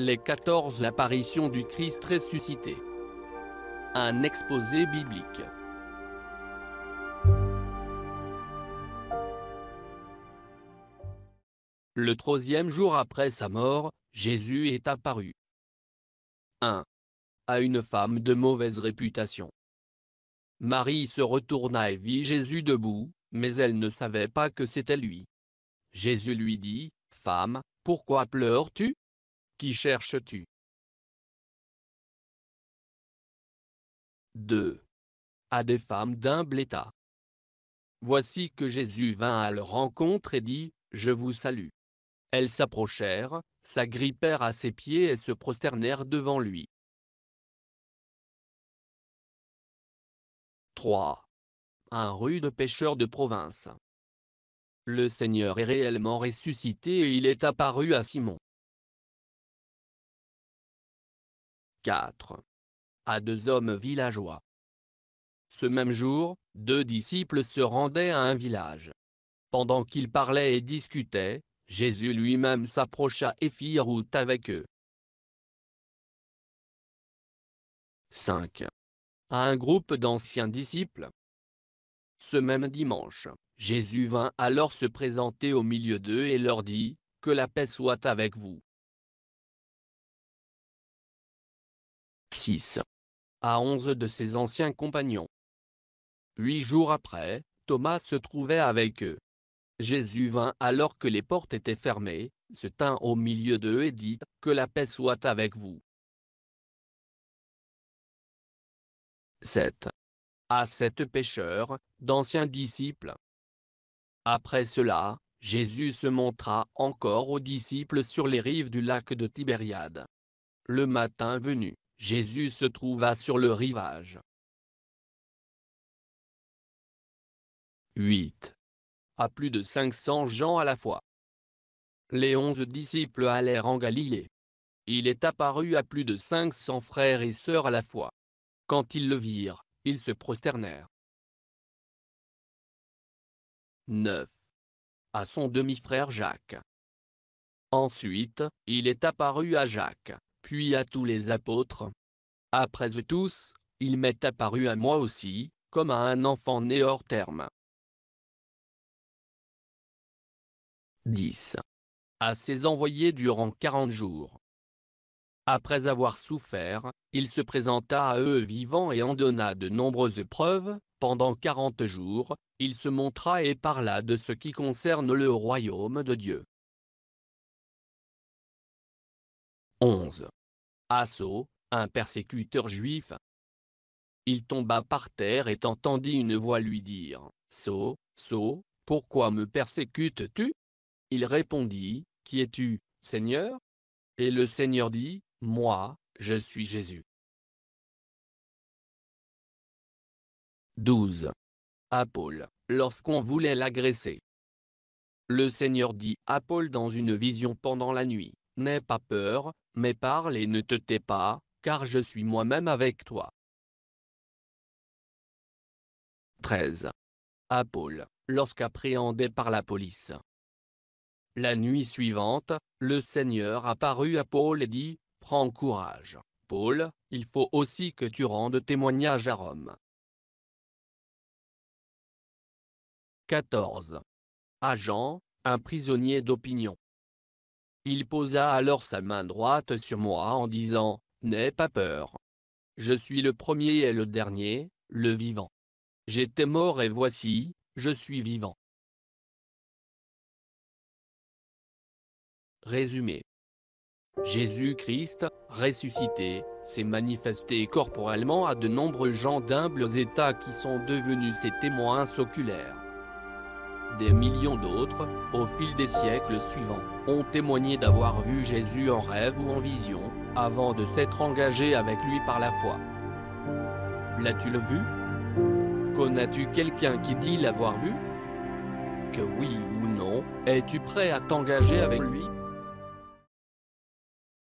Les 14 apparitions du Christ ressuscité. Un exposé biblique. Le troisième jour après sa mort, Jésus est apparu. 1. À une femme de mauvaise réputation. Marie se retourna et vit Jésus debout, mais elle ne savait pas que c'était lui. Jésus lui dit, Femme, pourquoi pleures-tu qui cherches-tu 2. À des femmes d'humble état. Voici que Jésus vint à leur rencontre et dit, Je vous salue. Elles s'approchèrent, s'agrippèrent à ses pieds et se prosternèrent devant lui. 3. Un rude pêcheur de province. Le Seigneur est réellement ressuscité et il est apparu à Simon. 4. À deux hommes villageois. Ce même jour, deux disciples se rendaient à un village. Pendant qu'ils parlaient et discutaient, Jésus lui-même s'approcha et fit route avec eux. 5. À un groupe d'anciens disciples. Ce même dimanche, Jésus vint alors se présenter au milieu d'eux et leur dit, Que la paix soit avec vous. 6 à 11 de ses anciens compagnons. Huit jours après, Thomas se trouvait avec eux. Jésus vint alors que les portes étaient fermées, se tint au milieu d'eux et dit, Que la paix soit avec vous. 7. À sept pécheurs, d'anciens disciples. Après cela, Jésus se montra encore aux disciples sur les rives du lac de Tibériade. Le matin venu, Jésus se trouva sur le rivage. 8. À plus de 500 gens à la fois. Les onze disciples allèrent en Galilée. Il est apparu à plus de 500 frères et sœurs à la fois. Quand ils le virent, ils se prosternèrent. 9. À son demi-frère Jacques. Ensuite, il est apparu à Jacques, puis à tous les apôtres. Après eux tous, il m'est apparu à moi aussi, comme à un enfant né hors terme. 10. À ses envoyés durant quarante jours. Après avoir souffert, il se présenta à eux vivants et en donna de nombreuses preuves, pendant quarante jours, il se montra et parla de ce qui concerne le royaume de Dieu. 11. Asso, un persécuteur juif. Il tomba par terre et entendit une voix lui dire So, So, pourquoi me persécutes-tu Il répondit Qui es-tu, Seigneur Et le Seigneur dit Moi, je suis Jésus. 12. À lorsqu'on voulait l'agresser. Le Seigneur dit à Paul dans une vision pendant la nuit N'aie pas peur, mais parle et ne te tais pas, car je suis moi-même avec toi. 13. À Paul, lorsqu'appréhendé par la police. La nuit suivante, le Seigneur apparut à Paul et dit, Prends courage, Paul, il faut aussi que tu rendes témoignage à Rome. 14. À Jean, un prisonnier d'opinion. Il posa alors sa main droite sur moi en disant, N'aie pas peur. Je suis le premier et le dernier, le vivant. J'étais mort et voici, je suis vivant. Résumé. Jésus-Christ, ressuscité, s'est manifesté corporellement à de nombreux gens d'humbles états qui sont devenus ses témoins oculaires des millions d'autres, au fil des siècles suivants, ont témoigné d'avoir vu Jésus en rêve ou en vision, avant de s'être engagé avec lui par la foi. L'as-tu le vu Connais-tu quelqu'un qui dit l'avoir vu Que oui ou non, es-tu prêt à t'engager avec lui